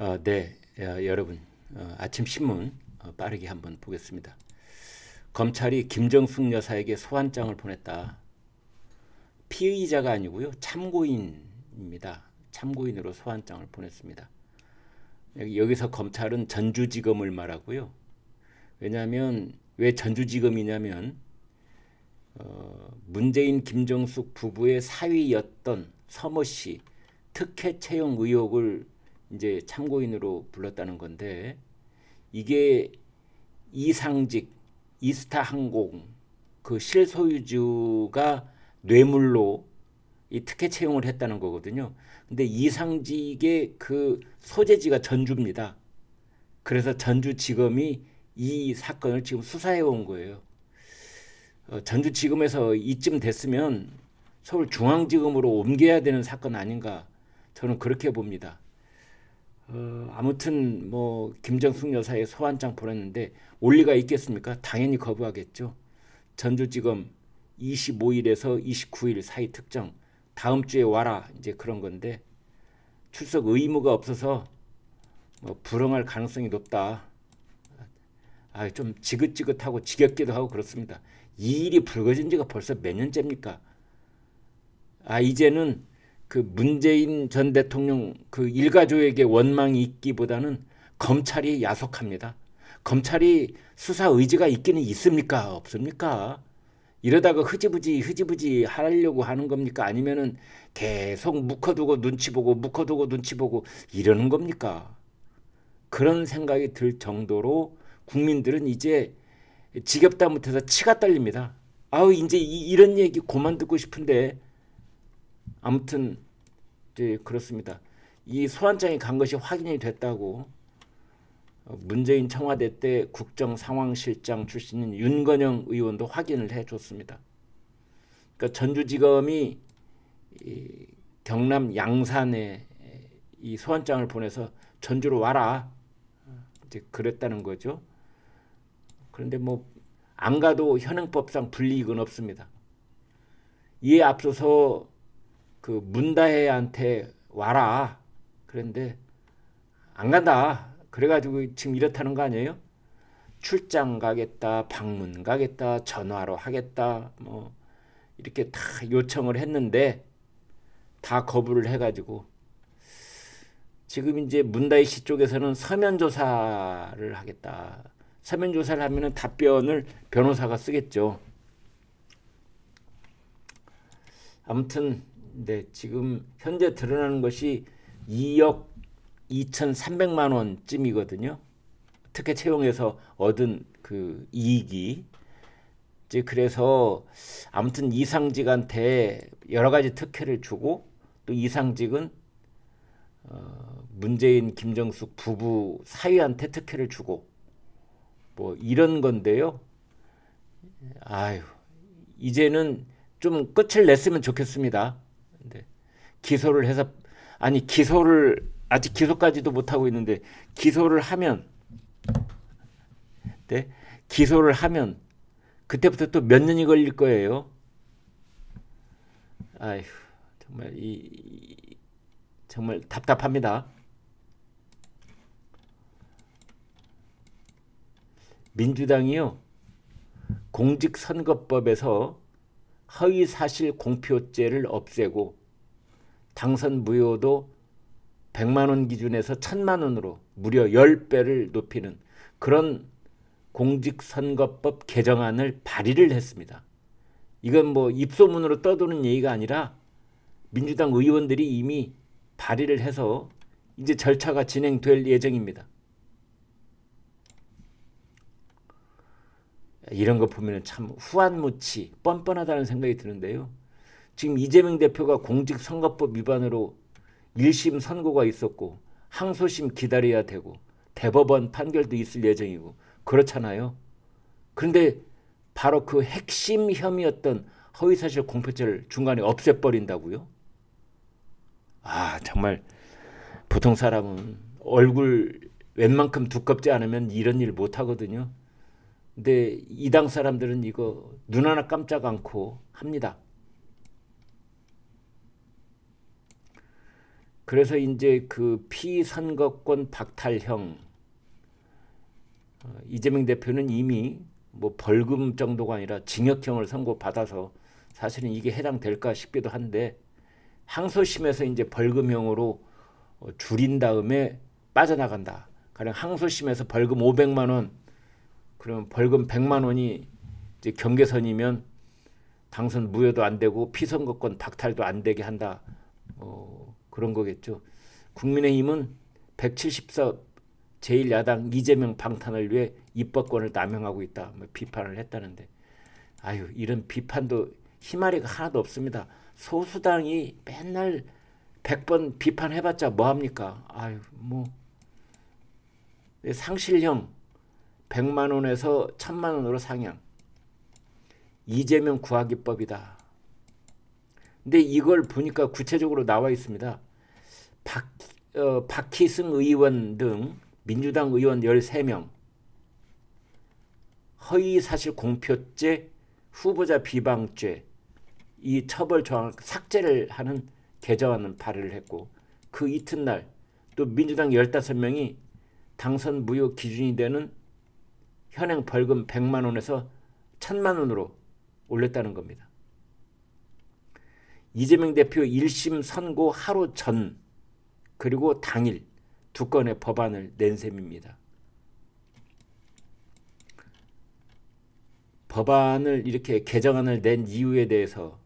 어, 네, 야, 어, 여러분 어, 아침 신문 어, 빠르게 한번 보겠습니다. 검찰이 김정숙 여사에게 소환장을 보냈다. 피의자가 아니고요 참고인입니다. 참고인으로 소환장을 보냈습니다. 여기서 검찰은 전주지검을 말하고요. 왜냐하면 왜 전주지검이냐면 어, 문재인 김정숙 부부의 사위였던 서모 씨 특혜 채용 의혹을 이제 참고인으로 불렀다는 건데 이게 이상직 이스타 항공 그 실소유주가 뇌물로 이 특혜 채용을 했다는 거거든요. 근데 이상직의 그 소재지가 전주입니다. 그래서 전주지검이 이 사건을 지금 수사해 온 거예요. 어, 전주지검에서 이쯤 됐으면 서울중앙지검으로 옮겨야 되는 사건 아닌가 저는 그렇게 봅니다. 어, 아무튼 뭐 김정숙 여사의 소환장 보냈는데 올리가 있겠습니까? 당연히 거부하겠죠. 전주지검 25일에서 29일 사이 특정 다음 주에 와라 이제 그런 건데 출석 의무가 없어서 뭐 불응할 가능성이 높다. 아, 좀 지긋지긋하고 지겹기도 하고 그렇습니다. 이 일이 불거진 지가 벌써 몇 년째입니까? 아, 이제는 그 문재인 전 대통령 그일가족에게 원망이 있기보다는 검찰이 야속합니다. 검찰이 수사 의지가 있기는 있습니까? 없습니까? 이러다가 흐지부지 흐지부지 하려고 하는 겁니까? 아니면은 계속 묵혀두고 눈치 보고 묵혀두고 눈치 보고 이러는 겁니까? 그런 생각이 들 정도로 국민들은 이제 지겹다 못해서 치가 떨립니다. 아우 이제 이, 이런 얘기 고만 듣고 싶은데 아무튼 이제 그렇습니다. 이 소환장이 간 것이 확인이 됐다고 어, 문재인 청와대 때 국정상황실장 출신인 윤건영 의원도 확인을 해줬습니다. 그러니까 전주지검이 경남 양산에 이 소환장을 보내서 전주로 와라 이제 그랬다는 거죠. 그런데 뭐 안 가도 현행법상 불이익은 없습니다. 이에 앞서서 그 문다혜한테 와라 그런데 안 간다 그래가지고 지금 이렇다는 거 아니에요? 출장 가겠다, 방문 가겠다, 전화로 하겠다, 뭐 이렇게 다 요청을 했는데 다 거부를 해가지고 지금 이제 문다희 씨 쪽에서는 서면 조사를 하겠다. 서면 조사를 하면은 답변을 변호사가 쓰겠죠. 아무튼 네, 지금 현재 드러나는 것이 2억 2,300만 원쯤이거든요. 특혜 채용해서 얻은 그 이익이 이제 그래서 아무튼 이상직한테 여러 가지 특혜를 주고 또 이상직은 어, 문재인 김정숙 부부 사위한테 특혜를 주고 뭐 이런 건데요. 아유 이제는 좀 끝을 냈으면 좋겠습니다. 있는데 기소를 해서 아니 기소를 아직 기소까지도 못 하고 있는데 기소를 하면 네? 기소를 하면 그때부터 또 몇 년이 걸릴 거예요. 아휴 정말 이, 이 정말 답답합니다. 민주당이요 공직선거법에서 허위사실 공표죄를 없애고 당선 무효도 100만 원 기준에서 1000만 원으로 무려 10배를 높이는 그런 공직선거법 개정안을 발의를 했습니다. 이건 뭐 입소문으로 떠도는 얘기가 아니라 민주당 의원들이 이미 발의를 해서 이제 절차가 진행될 예정입니다. 이런 거 보면 참 후안무치 뻔뻔하다는 생각이 드는데요. 지금 이재명 대표가 공직선거법 위반으로 1심 선고가 있었고 항소심 기다려야 되고 대법원 판결도 있을 예정이고 그렇잖아요. 그런데 바로 그 핵심 혐의였던 허위사실 공표죄를 중간에 없애버린다고요? 아 정말 보통 사람은 얼굴 웬만큼 두껍지 않으면 이런 일 못하거든요. 근데 이 당 사람들은 이거 눈 하나 깜짝 않고 합니다. 그래서 이제 그 피선거권 박탈형 어, 이재명 대표는 이미 뭐 벌금 정도가 아니라 징역형을 선고받아서 사실은 이게 해당될까 싶기도 한데 항소심에서 이제 벌금형으로 어, 줄인 다음에 빠져나간다. 가령 항소심에서 벌금 500만 원, 그러면 벌금 100만 원이 이제 경계선이면 당선 무효도 안 되고 피선거권 박탈도 안 되게 한다. 어, 그런 거겠죠. 국민의힘은 174 제1야당 이재명 방탄을 위해 입법권을 남용하고 있다. 뭐 비판을 했다는데 아유 이런 비판도 희마리가 하나도 없습니다. 소수당이 맨날 100번 비판해봤자 뭐합니까? 아유 뭐 상실형 100만 원에서 1000만 원으로 상향 이재명 구하기법이다. 근데 이걸 보니까 구체적으로 나와 있습니다. 박, 어, 박희승 의원 등 민주당 의원 13명 허위사실 공표죄 후보자 비방죄 이 처벌 조항 삭제를 하는 개정안을 발의를 했고 그 이튿날 또 민주당 15명이 당선 무효 기준이 되는 현행 벌금 100만 원에서 1000만 원으로 올렸다는 겁니다. 이재명 대표 1심 선고 하루 전 그리고 당일 두 건의 법안을 낸 셈입니다. 법안을 이렇게 개정안을 낸 이유에 대해서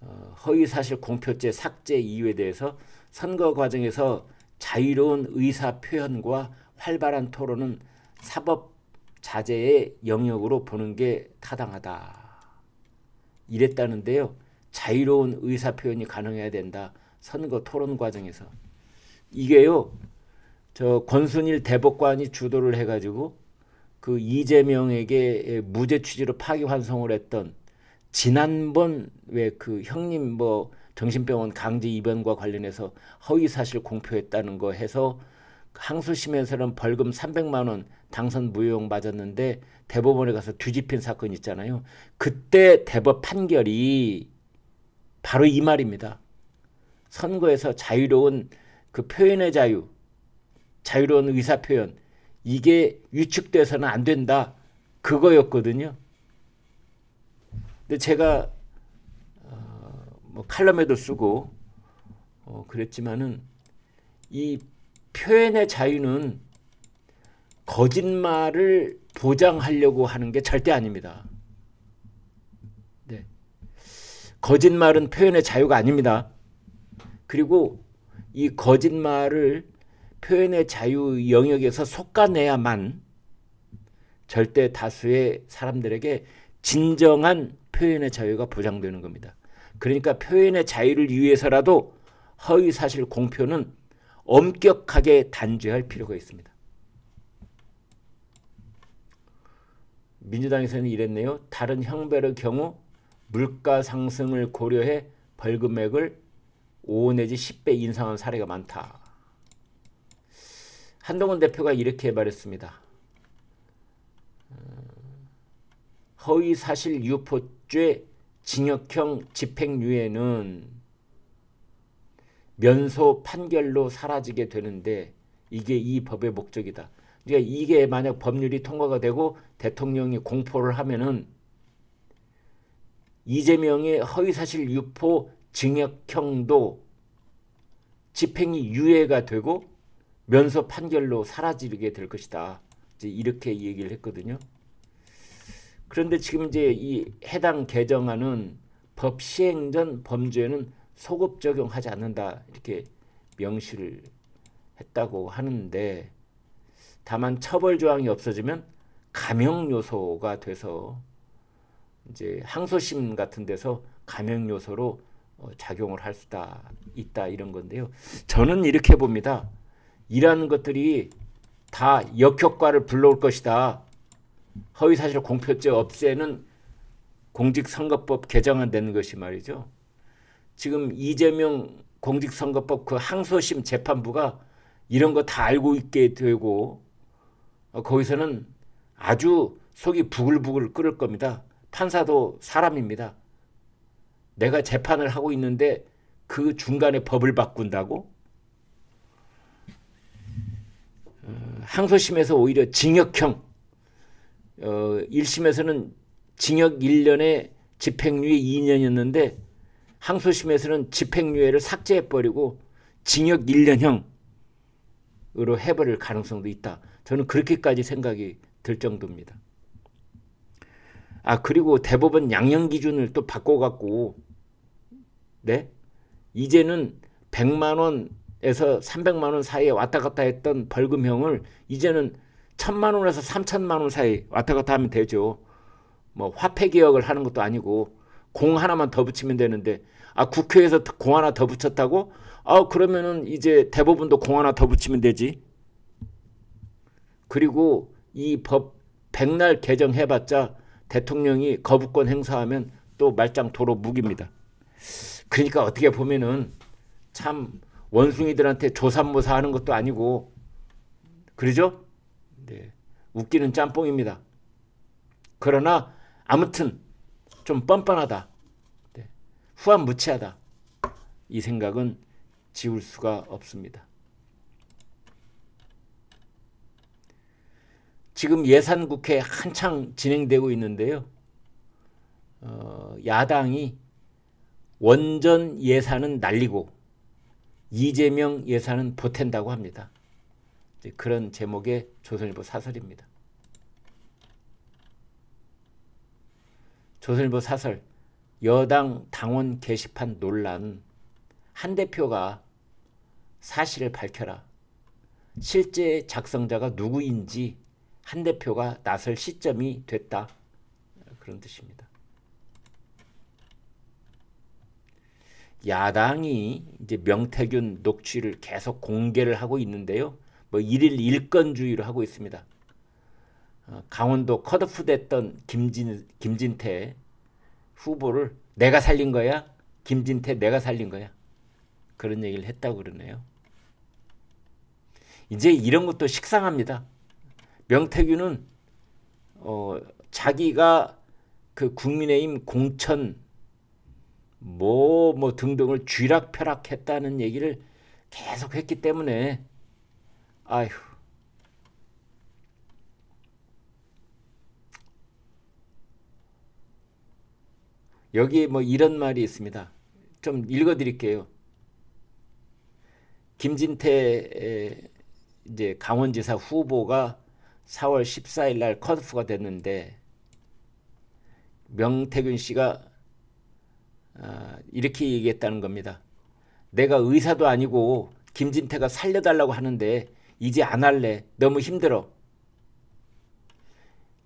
어, 허위사실 공표죄 삭제 이유에 대해서 선거 과정에서 자유로운 의사 표현과 활발한 토론은 사법 자제의 영역으로 보는 게 타당하다. 이랬다는데요. 자유로운 의사 표현이 가능해야 된다. 선거 토론 과정에서 이게요 저 권순일 대법관이 주도를 해가지고 그 이재명에게 무죄 취지로 파기 환송을 했던 지난번 왜 그 형님 뭐 정신병원 강제 입원과 관련해서 허위 사실 공표했다는 거 해서 항소심에서는 벌금 300만 원 당선 무효형 맞았는데 대법원에 가서 뒤집힌 사건 있잖아요. 그때 대법 판결이 바로 이 말입니다. 선거에서 자유로운 그 표현의 자유, 자유로운 의사표현, 이게 위축돼서는 안 된다. 그거였거든요. 근데 제가 어, 뭐 칼럼에도 쓰고 어, 그랬지만은 이 표현의 자유는 거짓말을 보장하려고 하는 게 절대 아닙니다. 네. 거짓말은 표현의 자유가 아닙니다. 그리고 이 거짓말을 표현의 자유 영역에서 속아내야만 절대 다수의 사람들에게 진정한 표현의 자유가 보장되는 겁니다. 그러니까 표현의 자유를 위해서라도 허위사실 공표는 엄격하게 단죄할 필요가 있습니다. 민주당에서는 이랬네요. 다른 형벌의 경우 물가 상승을 고려해 벌금액을 5 내지 10배 인상한 사례가 많다. 한동훈 대표가 이렇게 말했습니다. 어, 허위 사실 유포죄 징역형 집행유예는 면소 판결로 사라지게 되는데 이게 이 법의 목적이다. 그러니까 이게 만약 법률이 통과가 되고 대통령이 공포를 하면은 이재명의 허위사실 유포 징역형도 집행이 유예가 되고 면소 판결로 사라지게 될 것이다. 이제 이렇게 얘기를 했거든요. 그런데 지금 이제 이 해당 개정안은 법 시행 전 범죄는 소급 적용하지 않는다 이렇게 명시를 했다고 하는데 다만 처벌 조항이 없어지면 감형 요소가 돼서 이제 항소심 같은 데서 감형 요소로 어, 작용을 할 수다 있다 이런 건데요. 저는 이렇게 봅니다. 일하는 것들이 다 역효과를 불러올 것이다. 허위사실 공표죄 없애는 공직선거법 개정안되는 것이 말이죠. 지금 이재명 공직선거법 그 항소심 재판부가 이런 거 다 알고 있게 되고 어, 거기서는 아주 속이 부글부글 끓을 겁니다. 판사도 사람입니다. 내가 재판을 하고 있는데 그 중간에 법을 바꾼다고? 어, 항소심에서 오히려 징역형, 어, 1심에서는 징역 1년에 집행유예 2년이었는데 항소심에서는 집행유예를 삭제해버리고 징역 1년형으로 해버릴 가능성도 있다. 저는 그렇게까지 생각이 들 정도입니다. 아 그리고 대법원 양형 기준을 또 바꿔갖고 네 이제는 100만 원에서 300만 원 사이에 왔다 갔다 했던 벌금형을 이제는 1000만 원에서 3000만 원 사이 왔다 갔다 하면 되죠. 뭐 화폐 개혁을 하는 것도 아니고 공 하나만 더 붙이면 되는데 아 국회에서 공 하나 더 붙였다고? 아 그러면은 이제 대법원도 공 하나 더 붙이면 되지. 그리고 이 법 백날 개정해봤자 대통령이 거부권 행사하면 또 말짱 도로 무기입니다. 그러니까 어떻게 보면은 참 원숭이들한테 조삼모사 하는 것도 아니고 그러죠? 네. 웃기는 짬뽕입니다. 그러나 아무튼 좀 뻔뻔하다. 네. 후한 무치하다. 이 생각은 지울 수가 없습니다. 지금 예산 국회 한창 진행되고 있는데요. 어, 야당이 원전 예산은 날리고 이재명 예산은 보탠다고 합니다. 그런 제목의 조선일보 사설입니다. 조선일보 사설 여당 당원 게시판 논란 한 대표가 사실을 밝혀라. 실제 작성자가 누구인지 한 대표가 나설 시점이 됐다. 그런 뜻입니다. 야당이 이제 명태균 녹취를 계속 공개를 하고 있는데요. 뭐 일일 일건주의로 하고 있습니다. 어, 강원도 컷오프됐던 김진 김진태 후보를 내가 살린 거야. 김진태 내가 살린 거야. 그런 얘기를 했다고 그러네요. 이제 이런 것도 식상합니다. 명태균은 어, 자기가 그 국민의힘 공천 뭐뭐 뭐 등등을 쥐락펴락했다는 얘기를 계속 했기 때문에 아휴 여기에 뭐 이런 말이 있습니다. 좀 읽어드릴게요. 김진태 이제 강원지사 후보가 4월 14일 날 컷오프가 됐는데 명태균 씨가 어, 이렇게 얘기했다는 겁니다. 내가 의사도 아니고 김진태가 살려달라고 하는데 이제 안 할래. 너무 힘들어.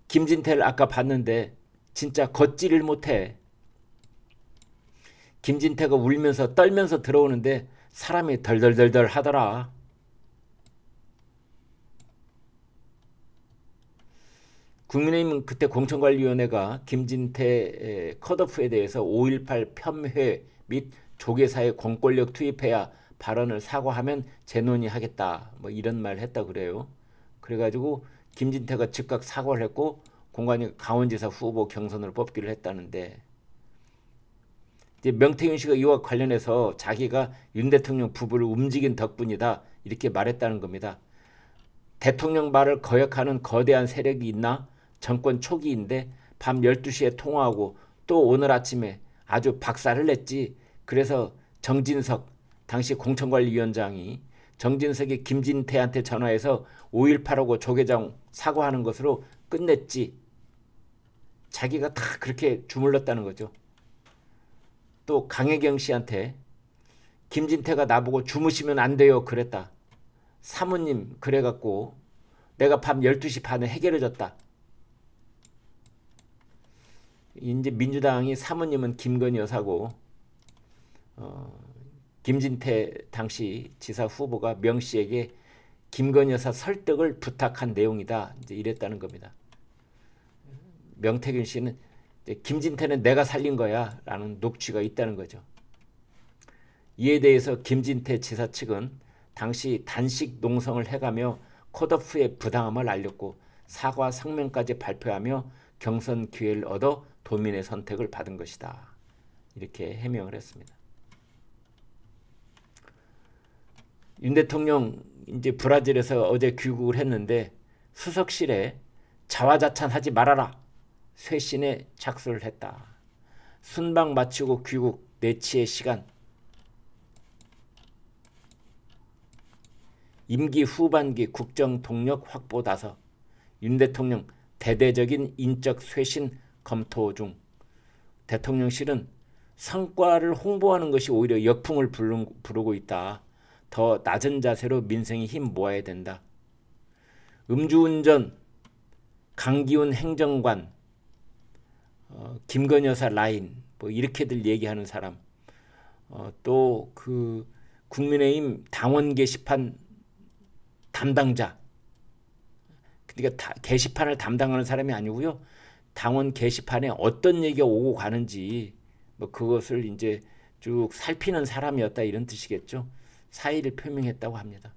김진태를 아까 봤는데 진짜 걷지를 못해. 김진태가 울면서 떨면서 들어오는데 사람이 덜덜덜덜 하더라. 국민의힘은 그때 공천관리위원회가 김진태 컷오프에 대해서 5.18 편회 및조계사의 공권력 투입해야 발언을 사과하면 재논의하겠다 뭐 이런 말 했다 그래요. 그래가지고 김진태가 즉각 사과를 했고 공관이 강원지사 후보 경선으로 뽑기를 했다는데 이제 명태윤 씨가 이와 관련해서 자기가 윤 대통령 부부를 움직인 덕분이다 이렇게 말했다는 겁니다. 대통령 말을 거역하는 거대한 세력이 있나? 정권 초기인데 밤 12시에 통화하고 또 오늘 아침에 아주 박살을 냈지. 그래서 정진석 당시 공천관리위원장이 정진석이 김진태한테 전화해서 5.18하고 조계장 사과하는 것으로 끝냈지. 자기가 다 그렇게 주물렀다는 거죠. 또 강혜경 씨한테 김진태가 나보고 주무시면 안 돼요 그랬다. 사모님 그래갖고 내가 밤 12시 반에 해결해줬다. 이제 민주당이 사모님은 김건희 여사고 어, 김진태 당시 지사 후보가 명 씨에게 김건희 여사 설득을 부탁한 내용이다. 이제 이랬다는 겁니다. 명태균 씨는 김진태는 내가 살린 거야 라는 녹취가 있다는 거죠. 이에 대해서 김진태 지사 측은 당시 단식 농성을 해가며 컷오프의 부당함을 알렸고 사과 성명까지 발표하며 경선 기회를 얻어 도민의 선택을 받은 것이다. 이렇게 해명을 했습니다. 윤 대통령 이제 브라질에서 어제 귀국을 했는데 수석실에 자화자찬하지 말아라 쇄신에 착수를 했다. 순방 마치고 귀국 내치의 네 시간 임기 후반기 국정 동력 확보 다서 윤 대통령 대대적인 인적 쇄신 검토 중 대통령실은 성과를 홍보하는 것이 오히려 역풍을 부르고 있다. 더 낮은 자세로 민생이 힘 모아야 된다. 음주운전 강기훈 행정관 어, 김건 여사 라인 뭐 이렇게들 얘기하는 사람 어, 또그 국민의힘 당원 게시판 담당자 그러니까 다, 게시판을 담당하는 사람이 아니고요 당원 게시판에 어떤 얘기가 오고 가는지 뭐 그것을 이제 쭉 살피는 사람이었다 이런 뜻이겠죠. 사의를 표명했다고 합니다.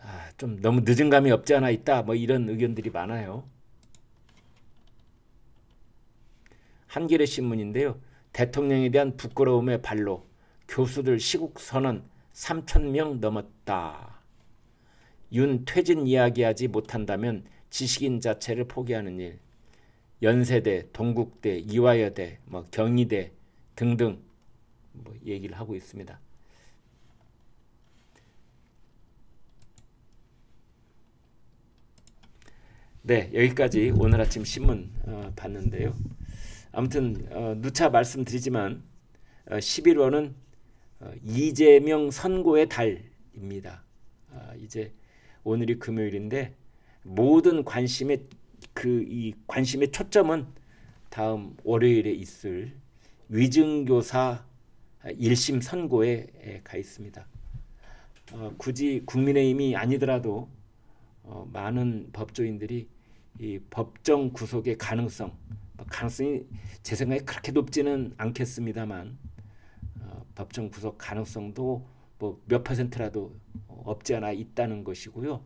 아, 좀 너무 늦은 감이 없지 않아 있다 뭐 이런 의견들이 많아요. 한겨레 신문인데요. 대통령에 대한 부끄러움의 발로 교수들 시국 선언 3천 명 넘었다. 윤 퇴진 이야기하지 못한다면 지식인 자체를 포기하는 일, 연세대, 동국대, 이화여대, 뭐 경희대 등등 뭐 얘기를 하고 있습니다. 네, 여기까지 오늘 아침 신문 어, 봤는데요. 아무튼 어, 누차 말씀드리지만 어, 11월은 어, 이재명 선고의 달입니다. 아, 이제 오늘이 금요일인데 모든 관심의 그 이 관심의 초점은 다음 월요일에 있을 위증교사 1심 선고에 예, 가 있습니다. 어, 굳이 국민의힘이 아니더라도 어, 많은 법조인들이 이 법정 구속의 가능성, 뭐 가능성이 제 생각에 그렇게 높지는 않겠습니다만 어, 법정 구속 가능성도 뭐 몇 퍼센트라도 없지 않아 있다는 것이고요.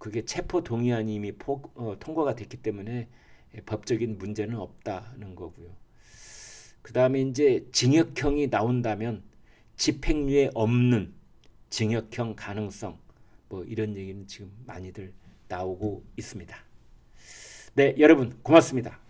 그게 체포 동의안이 이미 포, 어, 통과가 됐기 때문에 예, 법적인 문제는 없다는 거고요. 그 다음에 이제 징역형이 나온다면 집행유예 없는 징역형 가능성 뭐 이런 얘기는 지금 많이들 나오고 있습니다. 네, 여러분 고맙습니다.